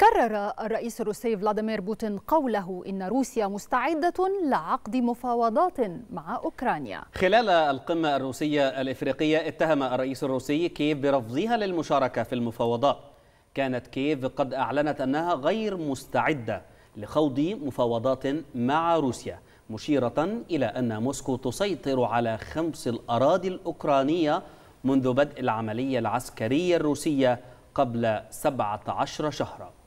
كرر الرئيس الروسي فلاديمير بوتين قوله ان روسيا مستعده لعقد مفاوضات مع اوكرانيا. خلال القمه الروسيه الافريقيه اتهم الرئيس الروسي كييف برفضها للمشاركه في المفاوضات. كانت كييف قد اعلنت انها غير مستعده لخوض مفاوضات مع روسيا، مشيره الى ان موسكو تسيطر على خمس الاراضي الاوكرانيه منذ بدء العمليه العسكريه الروسيه قبل 17 شهرا